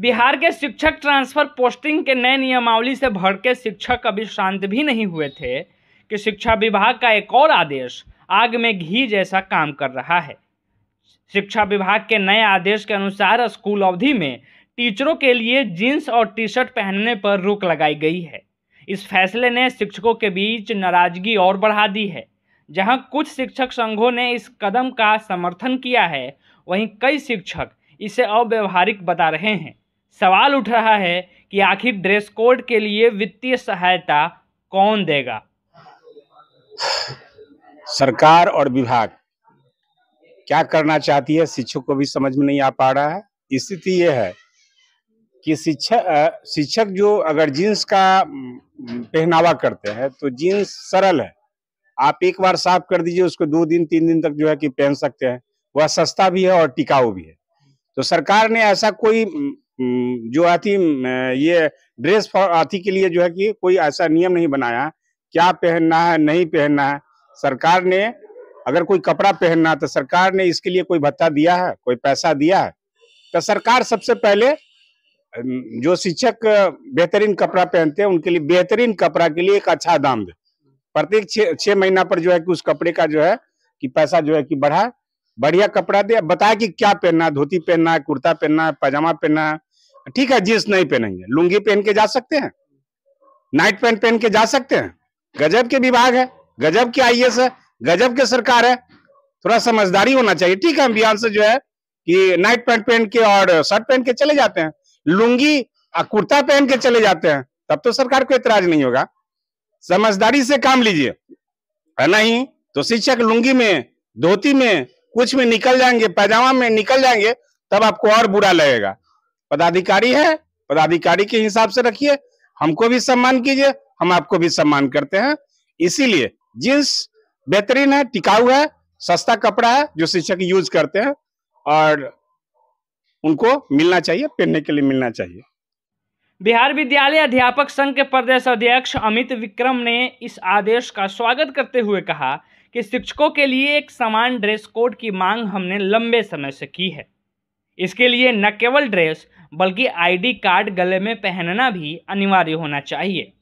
बिहार के शिक्षक transfer posting के नए नियमावली से भड़के शिक्षक अभी शांत भी नहीं हुए थे कि शिक्षा विभाग का एक और आदेश आग में घी जैसा काम कर रहा है शिक्षा विभाग के नए आदेश के अनुसार स्कूल अवधि में टीचरों के लिए जीन्स और टी शर्ट पहनने पर रोक लगाई गई है इस फैसले ने शिक्षकों के बीच नाराजगी और बढ़ा दी है जहां कुछ शिक्षक संघों ने इस कदम का समर्थन किया है वहीं कई शिक्षक इसे अव्यवहारिक बता रहे हैं सवाल उठ रहा है कि आखिर ड्रेस कोड के लिए वित्तीय सहायता कौन देगा सरकार और विभाग क्या करना चाहती है शिक्षक को भी समझ में नहीं आ पा रहा है स्थिति यह है कि शिक्षक शिक्षक जो अगर जीन्स का पहनावा करते हैं तो जींस सरल है आप एक बार साफ कर दीजिए उसको दो दिन तीन दिन तक जो है कि पहन सकते हैं वह सस्ता भी है और टिकाऊ भी है तो सरकार ने ऐसा कोई हम्म, जो आती ये ड्रेस फॉर आती के लिए जो है कि कोई ऐसा नियम नहीं बनाया क्या पहनना है नहीं पहनना है सरकार ने अगर कोई कपड़ा पहनना तो सरकार ने इसके लिए कोई भत्ता दिया है कोई पैसा दिया है तो सरकार सबसे पहले जो शिक्षक बेहतरीन कपड़ा पहनते हैं उनके लिए बेहतरीन कपड़ा के लिए एक अच्छा दाम दे प्रत्येक छह महीना पर जो है कि उस कपड़े का जो है कि पैसा जो है कि बढ़ा बढ़िया कपड़ा दे बताया कि क्या पहनना है धोती पहनना है कुर्ता पहनना है पैजामा पहनना है ठीक है जींस नहीं पहनेंगे लुंगी पहन के जा सकते हैं नाइट पैंट पहन के जा सकते हैं गजब के विभाग है गजब के आई e है गजब के सरकार है थोड़ा समझदारी होना चाहिए ठीक है अभियान से जो है कि नाइट पैंट पहन के और शर्ट पहन के चले जाते हैं लुंगी कुर्ता पहन के चले जाते हैं तब तो सरकार को इतराज नहीं होगा समझदारी से काम लीजिए है नहीं तो शिक्षक लुंगी में धोती में कुछ में निकल जाएंगे पैजामा में निकल जाएंगे तब आपको और बुरा लगेगा पदाधिकारी है पदाधिकारी के हिसाब से रखिए हमको भी सम्मान कीजिए हम आपको भी सम्मान करते हैं इसीलिए जींस बेहतरीन है टिकाऊ है सस्ता कपड़ा है जो शिक्षक यूज करते हैं और उनको मिलना चाहिए पहनने के लिए मिलना चाहिए बिहार विद्यालय अध्यापक संघ के प्रदेश अध्यक्ष अमित विक्रम ने इस आदेश का स्वागत करते हुए कहा कि शिक्षकों के लिए एक समान ड्रेस कोड की मांग हमने लंबे समय से की है इसके लिए न केवल ड्रेस बल्कि आईडी कार्ड गले में पहनना भी अनिवार्य होना चाहिए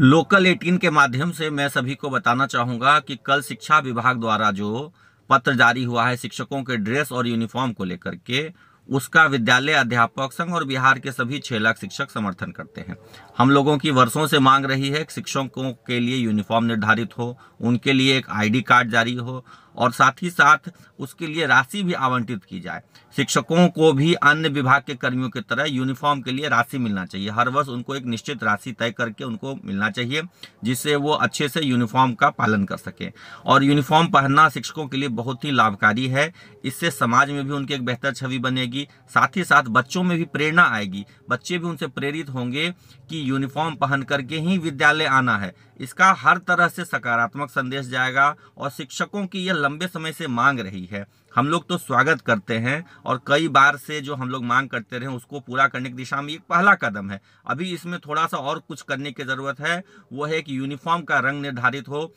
लोकल 18 के माध्यम से मैं सभी को बताना चाहूंगा कि कल शिक्षा विभाग द्वारा जो पत्र जारी हुआ है शिक्षकों के ड्रेस और यूनिफॉर्म को लेकर के उसका विद्यालय अध्यापक संघ और बिहार के सभी छह लाख शिक्षक समर्थन करते हैं हम लोगों की वर्षों से मांग रही है कि शिक्षकों के लिए यूनिफॉर्म निर्धारित हो उनके लिए एक आईडी कार्ड जारी हो और साथ ही साथ उसके लिए राशि भी आवंटित की जाए शिक्षकों को भी अन्य विभाग के कर्मियों की तरह यूनिफॉर्म के लिए राशि मिलना चाहिए हर वर्ष उनको एक निश्चित राशि तय करके उनको मिलना चाहिए जिससे वो अच्छे से यूनिफॉर्म का पालन कर सकें और यूनिफॉर्म पहनना शिक्षकों के लिए बहुत ही लाभकारी है इससे समाज में भी उनकी एक बेहतर छवि बनेगी साथ ही साथ बच्चों में भी प्रेरणा आएगी बच्चे भी उनसे प्रेरित होंगे कि यूनिफॉर्म पहन करके ही विद्यालय आना है इसका हर तरह से सकारात्मक संदेश जाएगा और शिक्षकों की यह लंबे समय से मांग रही है हम लोग तो स्वागत करते हैं और कई बार से जो हम लोग मांग करते रहे उसको पूरा करने की दिशा में एक पहला कदम है अभी इसमें थोड़ा सा और कुछ करने की ज़रूरत है वो है कि यूनिफॉर्म का रंग निर्धारित हो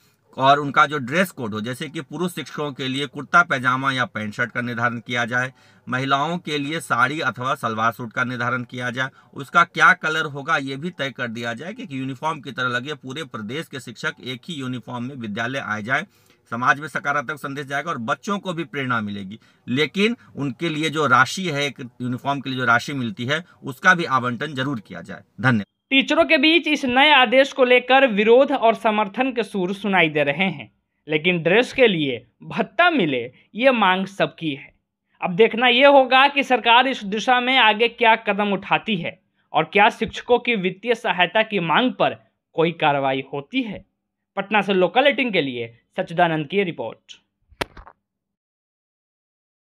और उनका जो ड्रेस कोड हो जैसे कि पुरुष शिक्षकों के लिए कुर्ता पैजामा या पैंट शर्ट का निर्धारण किया जाए महिलाओं के लिए साड़ी अथवा सलवार सूट का निर्धारण किया जाए उसका क्या कलर होगा ये भी तय कर दिया जाए कि यूनिफॉर्म की तरह लगे पूरे प्रदेश के शिक्षक एक ही यूनिफॉर्म में विद्यालय आए जाए समाज में सकारात्मक संदेश जाएगा और बच्चों को भी प्रेरणा मिलेगी लेकिन उनके लिए जो राशि है एक यूनिफॉर्म के लिए जो राशि मिलती है उसका भी आवंटन जरूर किया जाए धन्यवाद टीचरों के बीच इस नए आदेश को लेकर विरोध और समर्थन के सुर सुनाई दे रहे हैं लेकिन ड्रेस के लिए भत्ता मिले ये मांग सबकी है अब देखना यह होगा कि सरकार इस दिशा में आगे क्या कदम उठाती है और क्या शिक्षकों की वित्तीय सहायता की मांग पर कोई कार्रवाई होती है पटना से लोकल एटिंग के लिए सचिदानंद की रिपोर्ट